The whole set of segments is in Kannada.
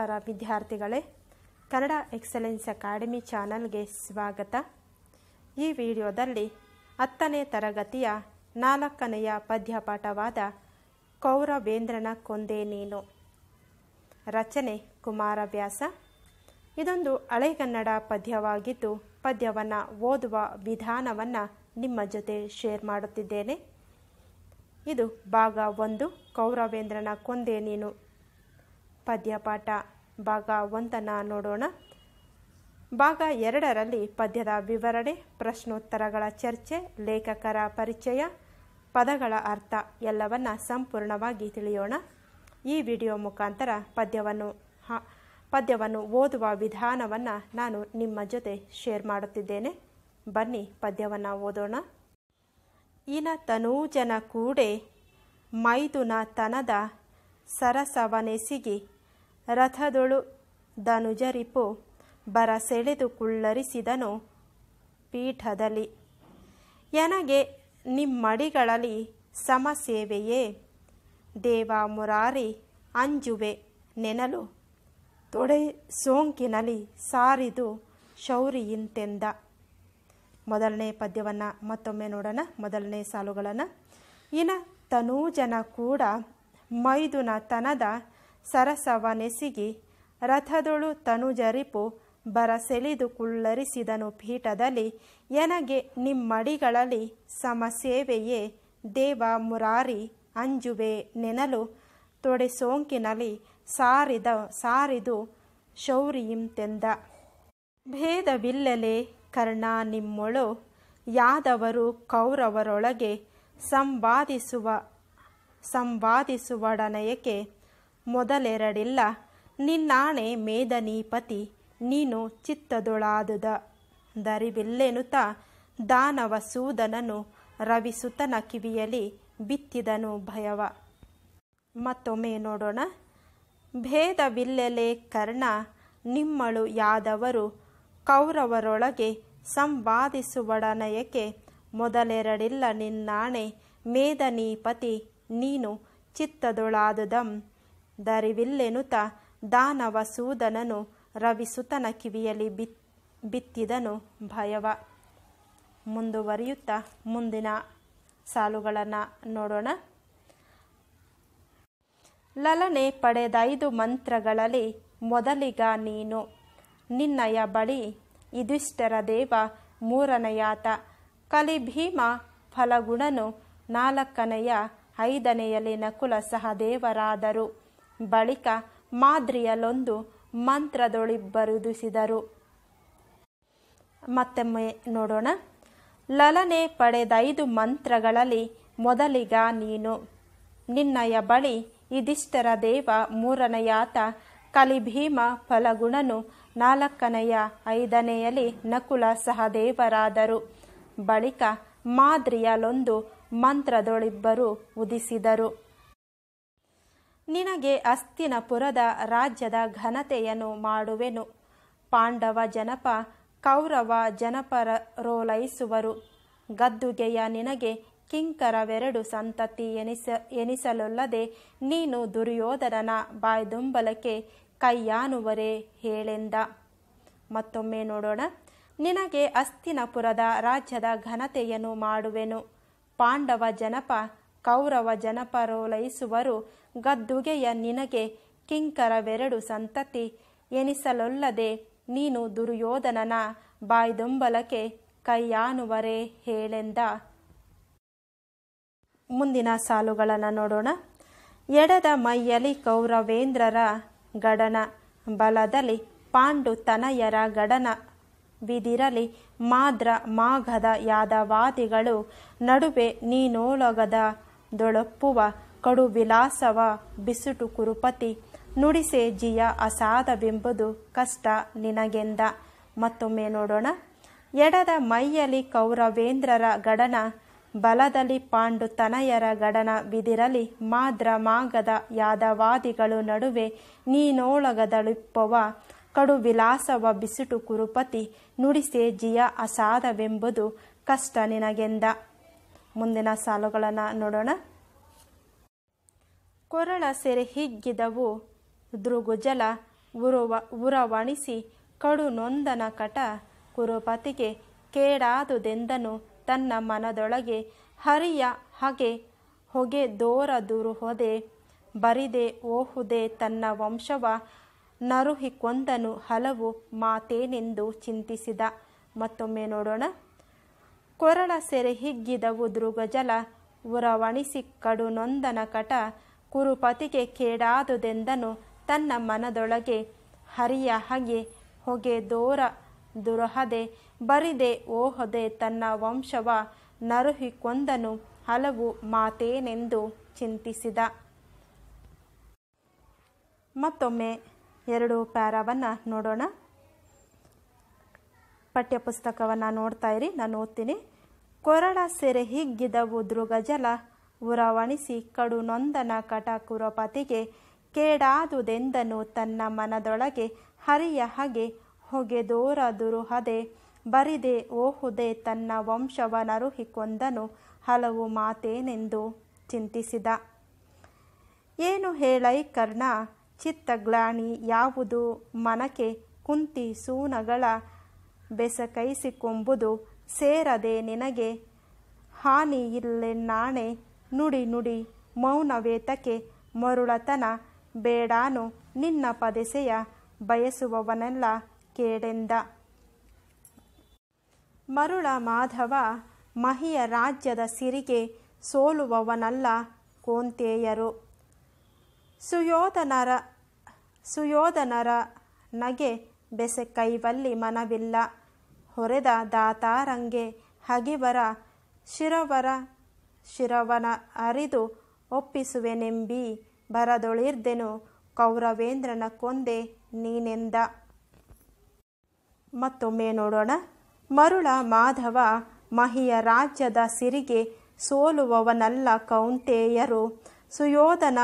ನಮಸ್ಕಾರ ವಿದ್ಯಾರ್ಥಿಗಳೇ ಕನ್ನಡ ಎಕ್ಸಲೆನ್ಸ್ ಅಕಾಡೆಮಿ ಚಾನಲ್ಗೆ ಸ್ವಾಗತ ಈ ವಿಡಿಯೋದಲ್ಲಿ ಹತ್ತನೇ ತರಗತಿಯ ನಾಲ್ಕನೆಯ ಪದ್ಯಪಾಠವಾದ ಕೌರವೇಂದ್ರನ ಕೊಂದೆ ನೀನು ರಚನೆ ಕುಮಾರವ್ಯಾಸ ಇದೊಂದು ಹಳೆಗನ್ನಡ ಪದ್ಯವಾಗಿದ್ದು ಪದ್ಯವನ್ನು ಓದುವ ವಿಧಾನವನ್ನು ನಿಮ್ಮ ಜೊತೆ ಶೇರ್ ಮಾಡುತ್ತಿದ್ದೇನೆ ಇದು ಭಾಗ ಒಂದು ಕೌರವೇಂದ್ರನ ಕೊಂದೆ ನೀನು ಪದ್ಯಪಾಠ ಭಾಗ ಒಂದನ್ನು ನೋಡೋಣ ಭಾಗ ಎರಡರಲ್ಲಿ ಪದ್ಯದ ವಿವರಣೆ ಪ್ರಶ್ನೋತ್ತರಗಳ ಚರ್ಚೆ ಲೇಖಕರ ಪರಿಚಯ ಪದಗಳ ಅರ್ಥ ಎಲ್ಲವನ್ನು ಸಂಪೂರ್ಣವಾಗಿ ತಿಳಿಯೋಣ ಈ ವಿಡಿಯೋ ಮುಖಾಂತರ ಪದ್ಯವನ್ನು ಪದ್ಯವನ್ನು ಓದುವ ವಿಧಾನವನ್ನು ನಾನು ನಿಮ್ಮ ಜೊತೆ ಶೇರ್ ಮಾಡುತ್ತಿದ್ದೇನೆ ಬನ್ನಿ ಪದ್ಯವನ್ನು ಓದೋಣ ಈನ ತನೂಜನ ಕೂಡೆ ಮೈದುನ ತನದ ಸರಸವನೆಸಿಗಿ ರಥದೊಳು ದನುಜರಿಪು ಬರ ಸೆಳೆದು ಕುಳ್ಳರಿಸಿದನು ಪೀಠದಲ್ಲಿ ನನಗೆ ನಿಮ್ಮಡಿಗಳಲ್ಲಿ ಸಮಸೇವೆಯೇ ದೇವ ಮುರಾರಿ ಅಂಜುವೆ ನೆನಲು ತೊಡೆ ಸೋಂಕಿನಲ್ಲಿ ಸಾರಿದು ಶೌರಿಯಿಂತೆಂದ ಮೊದಲನೇ ಪದ್ಯವನ್ನು ಮತ್ತೊಮ್ಮೆ ನೋಡೋಣ ಮೊದಲನೇ ಸಾಲುಗಳನ್ನು ಇನ್ನು ತನೂಜನ ಕೂಡ ಮೈದುನ ತನದ ನೆಸಿಗಿ ರಥದೊಳು ತನುಜರಿಪು ಬರ ಸೆಳೆದು ಕುಳ್ಳರಿಸಿದನು ಪೀಠದಲ್ಲಿ ಎನಗೆ ನಿಮ್ಮಡಿಗಳಲ್ಲಿ ಸಮಸೇವೆಯೇ ದೇವ ಮುರಾರಿ ಅಂಜುವೆ ನೆನಲು ತೊಡೆ ಸೋಂಕಿನಲ್ಲಿ ಸಾರಿದ ಸಾರಿದು ಶೌರಿಯಿಂತೆಂದ ಭೇದವಿಲ್ಲಲೆ ಕರ್ಣ ನಿಮ್ಮೊಳು ಯಾದವರು ಕೌರವರೊಳಗೆ ಸಂವಾದಿಸುವ ಸಂವಾದಿಸುವಡನಯಕೆ ಮೊದಲೆರಡಿಲ್ಲ ನಿನ್ನಾಣೆ ಮೇದನೀಪತಿ ನೀನು ಚಿತ್ತದೊಳಾದುದ ದರಿವಿಲ್ಲೆನುತ ದಾನವ ಸೂದನನು ರವಿಸುತನ ಕಿವಿಯಲಿ ಬಿತ್ತಿದನು ಭಯವ ಮತ್ತೊಮ್ಮೆ ನೋಡೋಣ ಭೇದವಿಲ್ಲೆಲೆ ಕರ್ಣ ನಿಮ್ಮಳು ಯಾದವರು ಕೌರವರೊಳಗೆ ಸಂವಾದಿಸುವಡನಯಕೆ ಮೊದಲೆರಡಿಲ್ಲ ನಿನ್ನಾಣೆ ಮೇದನೀಪತಿ ನೀನು ಚಿತ್ತದೊಳಾದುದಂ ದರಿವಿಲ್ಲೆನುತ ದಾನವ ಸೂದನನು ರವಿಸುತನ ಕಿವಿಯಲ್ಲಿ ಬಿತ್ತಿದನು ಭಯವ ಮುಂದುವರಿಯುತ್ತ ಮುಂದಿನ ಸಾಲುಗಳನ್ನು ನೋಡೋಣ ಲಲನೆ ಐದು ಮಂತ್ರಗಳಲ್ಲಿ ಮೊದಲಿಗ ನೀನು ನಿನ್ನಯ ಬಳಿ ಇದಿಷ್ಟರ ದೇವ ಮೂರನೆಯಾತ ಕಲಿಭೀಮ ಫಲಗುಣನು ನಾಲ್ಕನೆಯ ಐದನೆಯಲ್ಲಿ ನಕುಲ ಸಹ ದೇವರಾದರು ಬಳಿಕ ಮಾದ್ರಿಯಲ್ಲೊಂದು ಮಂತ್ರದೊಳಿ ಬರುದಿಸಿದರು ಮತ್ತೊಮ್ಮೆ ನೋಡೋಣ ಲಲನೆ ಪಡೆದ ಐದು ಮಂತ್ರಗಳಲ್ಲಿ ಮೊದಲಿಗ ನೀನು ನಿನ್ನಯ ಬಳಿ ಇದಿಷ್ಟರ ದೇವ ಮೂರನೆಯಾತ ಕಲಿಭೀಮ ಫಲಗುಣನು ನಾಲ್ಕನೆಯ ಐದನೆಯಲ್ಲಿ ನಕುಲ ಸಹ ದೇವರಾದರು ಬಳಿಕ ಮಾದ್ರಿಯಲೊಂದು ಮಂತ್ರದೊಳಿಬ್ಬರು ಉದಿಸಿದರು ನಿನಗೆ ಅಸ್ತಿನಪುರದ ರಾಜ್ಯದ ಘನತೆಯನ್ನು ಮಾಡುವೆನು ಪಾಂಡವ ಜನಪ ಕೌರವ ಜನಪರೋಲೈಸುವರು ಗದ್ದುಗೆಯ ನಿನಗೆ ಕಿಂಕರವೆರಡು ಸಂತತಿ ಎನಿಸ ಎನಿಸಲೊಲ್ಲದೆ ನೀನು ದುರ್ಯೋಧನನ ಬಾಯ್ದುಂಬಲಕ್ಕೆ ಕೈಯಾನುವರೇ ಹೇಳೆಂದ ಮತ್ತೊಮ್ಮೆ ನೋಡೋಣ ನಿನಗೆ ಅಸ್ತಿನಪುರದ ರಾಜ್ಯದ ಘನತೆಯನ್ನು ಮಾಡುವೆನು ಪಾಂಡವ ಜನಪ ಕೌರವ ಜನಪರೋಲೈಸುವರು ಗದ್ದುಗೆಯ ನಿನಗೆ ಕಿಂಕರವೆರಡು ಸಂತತಿ ಎನಿಸಲೊಲ್ಲದೆ ನೀನು ದುರ್ಯೋಧನನ ಬಾಯ್ದೊಂಬಲಕ್ಕೆ ಕೈಯಾನುವರೇ ಹೇಳೆಂದ ಮುಂದಿನ ಸಾಲುಗಳನ್ನು ನೋಡೋಣ ಎಡದ ಮೈಯಲಿ ಕೌರವೇಂದ್ರರ ಗಡನ ಬಲದಲ್ಲಿ ಪಾಂಡು ತನಯರ ಗಡನ ಬಿದಿರಲಿ ಮಾದ್ರ ಮಾಘದ ಯಾದವಾದಿಗಳು ನಡುವೆ ನೀನೋಳಗದ ದೊಳಪ್ಪುವ ವಿಲಾಸವ ಬಿಸುಟು ಕುರುಪತಿ ನುಡಿಸೆ ಜಿಯ ಅಸಾದವೆಂಬುದು ಕಷ್ಟ ನಿನಗೆಂದ ಮತ್ತೊಮ್ಮೆ ನೋಡೋಣ ಎಡದ ಮೈಯಲಿ ಕೌರವೇಂದ್ರರ ಗಡನ ಬಲದಲ್ಲಿ ಪಾಂಡು ತನಯರ ಗಡನ ಬಿದಿರಲಿ ಮಾದ್ರ ಮಾಗದ ಯಾದವಾದಿಗಳು ನಡುವೆ ನೀನೋಳಗದಳಿಪ್ಪವ ಕಡು ವಿಲಾಸವ ಬಿಸಿಟು ಕುರುಪತಿ ನುಡಿಸೆ ಜಿಯ ಅಸಾಧವೆಂಬುದು ಕಷ್ಟ ನಿನಗೆಂದ ಮುಂದಿನ ಸಾಲುಗಳನ್ನು ನೋಡೋಣ ಕೊರಳ ಸೆರೆ ಹಿಗ್ಗಿದವು ದೃಗುಜಲ ಉರುವ ಉರವಣಿಸಿ ಕಡು ನೊಂದನ ಕಟ ಕುರುಪತಿಗೆ ಕೇಡಾದುದೆಂದನು ತನ್ನ ಮನದೊಳಗೆ ಹರಿಯ ಹಗೆ ಹೊಗೆ ದೋರ ದೂರು ಹೊದೆ ಬರಿದೆ ಓಹುದೆ ತನ್ನ ವಂಶವ ನರುಹಿಕೊಂಡನು ಹಲವು ಮಾತೇನೆಂದು ಚಿಂತಿಸಿದ ಮತ್ತೊಮ್ಮೆ ನೋಡೋಣ ಕೊರಳ ಸೆರೆ ಹಿಗ್ಗಿದವು ಉದ್ರು ಗಜಲ ಉರವಣಿಸಿ ಕಡು ನೊಂದನ ಕಟ ಕುರುಪತಿಗೆ ಕೇಡಾದುದೆಂದನು ತನ್ನ ಮನದೊಳಗೆ ಹರಿಯ ಹಗೆ ಹೊಗೆ ದೋರ ದುರಹದೆ ಬರಿದೆ ಓಹದೆ ತನ್ನ ವಂಶವ ನರುಹಿಕೊಂದನು ಹಲವು ಮಾತೇನೆಂದು ಚಿಂತಿಸಿದ ಮತ್ತೊಮ್ಮೆ ಎರಡು ಪ್ಯಾರಾವನ್ನು ನೋಡೋಣ ಪಠ್ಯಪುಸ್ತಕವನ್ನು ನೋಡ್ತಾ ಇರಿ ನಾನು ಓದ್ತೀನಿ ಕೊರಳ ಸೆರೆ ಹಿಗ್ಗಿದವು ದೃಗಜಲ ಉರವಣಿಸಿ ಕಡು ನೊಂದನ ಕಟಕುರಪತಿಗೆ ಕೇಡಾದುದೆಂದನು ತನ್ನ ಮನದೊಳಗೆ ಹರಿಯ ಹಗೆ ಹೊಗೆದೋರ ದುರುಹದೆ ಬರಿದೆ ಓಹುದೆ ತನ್ನ ವಂಶವನರುಹಿಕೊಂದನು ಹಲವು ಮಾತೇನೆಂದು ಚಿಂತಿಸಿದ ಏನು ಹೇಳೈ ಕರ್ಣ ಚಿತ್ತಗ್ಲಾಣಿ ಯಾವುದು ಮನಕೆ ಕುಂತಿ ಸೂನಗಳ ಬೆಸಕೈಸಿಕೊಂಬುದು ಸೇರದೆ ನಿನಗೆ ಹಾನಿ ಇಲ್ಲೆನ್ನಾಣೆ ನುಡಿ ನುಡಿ ಮೌನವೇತಕೆ ಮರುಳತನ ಬೇಡಾನು ನಿನ್ನ ಪದೆಸೆಯ ಬಯಸುವವನೆಲ್ಲ ಕೇಡೆಂದ ಮರುಳ ಮಾಧವ ಮಹಿಯ ರಾಜ್ಯದ ಸಿರಿಗೆ ಸೋಲುವವನಲ್ಲ ಕೋಂತೇಯರು ಸುಯೋಧನರ ಸುಯೋಧನರ ನಗೆ ಬೆಸೆ ಕೈವಲ್ಲಿ ಮನವಿಲ್ಲ ಹೊರೆದ ದಾತಾರಂಗೆ ಹಗಿವರ ಶಿರವರ ಶಿರವನ ಅರಿದು ಒಪ್ಪಿಸುವೆನೆಂಬಿ ಬರದೊಳಿರ್ದೆನು ಕೌರವೇಂದ್ರನ ಕೊಂದೆ ನೀನೆಂದ ಮತ್ತೊಮ್ಮೆ ನೋಡೋಣ ಮರುಳ ಮಾಧವ ಮಹಿಯ ರಾಜ್ಯದ ಸಿರಿಗೆ ಸೋಲುವವನಲ್ಲ ಕೌಂಟೇಯರು ಸುಯೋಧನ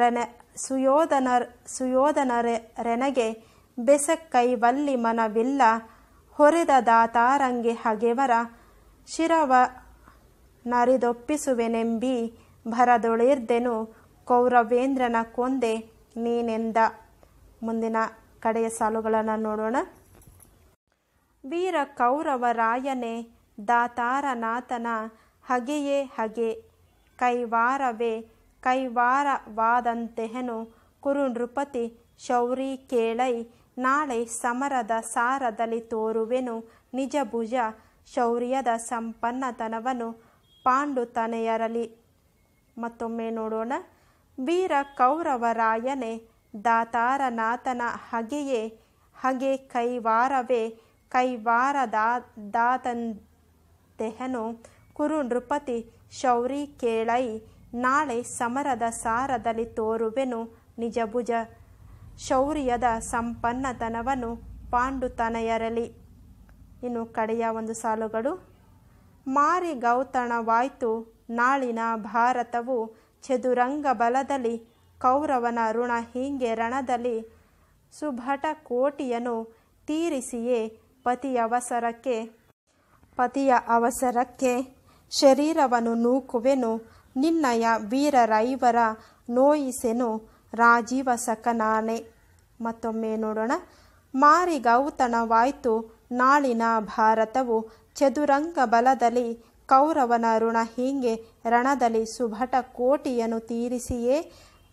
ರನ ಸುಯೋಧನ ಸುಯೋಧನ ರೆನಗೆ ಬೆಸಕ್ಕೈ ವಲ್ಲಿ ಮನವಿಲ್ಲ ಹೊರೆದ ದಾತಾರಂಗೆ ಹಗೆವರ ಶಿರವ ನರಿದೊಪ್ಪಿಸುವೆನೆಂಬಿ ಭರದೊಳಿರ್ದೆನು ಕೌರವೇಂದ್ರನ ಕೊಂದೆ ನೀನೆಂದ ಮುಂದಿನ ಕಡೆಯ ಸಾಲುಗಳನ್ನು ನೋಡೋಣ ವೀರ ಕೌರವರಾಯನೆ ದಾತಾರನಾಥನ ಹಗೆಯೇ ಹಗೆ ಕೈವಾರವೇ ಕೈವಾರವಾದಂತೆಹೆನು ಕುರು ನೃಪತಿ ಶೌರಿ ಕೇಳೈ ನಾಳೆ ಸಮರದ ಸಾರದಲ್ಲಿ ತೋರುವೆನು ನಿಜ ಭುಜ ಶೌರ್ಯದ ಸಂಪನ್ನತನವನ್ನು ಪಾಂಡು ಮತ್ತೊಮ್ಮೆ ನೋಡೋಣ ವೀರ ಕೌರವರಾಯನೇ ದಾತಾರನಾಥನ ಹಗೆಯೇ ಹಗೆ ಕೈವಾರವೇ ಕೈವಾರದ ದಾತಂತೆಹನು ಕುರು ನೃಪತಿ ಶೌರಿ ಕೇಳೈ ನಾಳೆ ಸಮರದ ಸಾರದಲ್ಲಿ ತೋರುವೆನು ನಿಜಭುಜ ಶೌರ್ಯದ ಸಂಪನ್ನತನವನ್ನು ಪಾಂಡುತನೆಯರಲಿ ಇನ್ನು ಕಡೆಯ ಒಂದು ಸಾಲುಗಳು ಮಾರಿ ಗೌತಣವಾಯ್ತು ನಾಳಿನ ಭಾರತವು ಚದುರಂಗ ಬಲದಲ್ಲಿ ಕೌರವನ ಋಣ ಹೀಗೆ ರಣದಲ್ಲಿ ಸುಭಟ ಕೋಟಿಯನ್ನು ತೀರಿಸಿಯೇ ಪತಿಯವಸರಕ್ಕೆ ಪತಿಯ ಅವಸರಕ್ಕೆ ಶರೀರವನ್ನು ನೂಕುವೆನು ನಿನ್ನಯ ವೀರರೈವರ ನೋಯಿಸೆನು ರಾಜೀವ ಸಕನಾನೆ ಮತ್ತೊಮ್ಮೆ ನೋಡೋಣ ಗೌತಣವಾಯ್ತು ನಾಳಿನ ಭಾರತವು ಚದುರಂಗ ಬಲದಲ್ಲಿ ಕೌರವನ ಋಣ ಹೀಗೆ ರಣದಲ್ಲಿ ಸುಭಟ ಕೋಟಿಯನ್ನು ತೀರಿಸಿಯೇ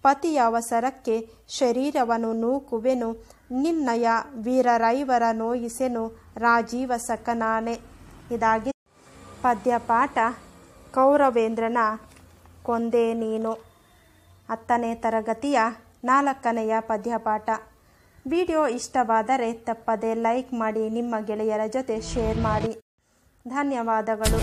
ಪತಿಯ ಅವಸರಕ್ಕೆ ಶರೀರವನ್ನು ನೂಕುವೆನು ನಿನ್ನಯ ವೀರರೈವರ ನೋಯಿಸೆನು ರಾಜೀವ ಸಕನಾನೆ ಇದಾಗಿ ಪದ್ಯಪಾಠ ಕೌರವೇಂದ್ರನ ಕೊಂದೆ ನೀನು ಹತ್ತನೇ ತರಗತಿಯ ನಾಲ್ಕನೆಯ ಪದ್ಯಪಾಠ ವಿಡಿಯೋ ಇಷ್ಟವಾದರೆ ತಪ್ಪದೆ ಲೈಕ್ ಮಾಡಿ ನಿಮ್ಮ ಗೆಳೆಯರ ಜೊತೆ ಶೇರ್ ಮಾಡಿ ಧನ್ಯವಾದಗಳು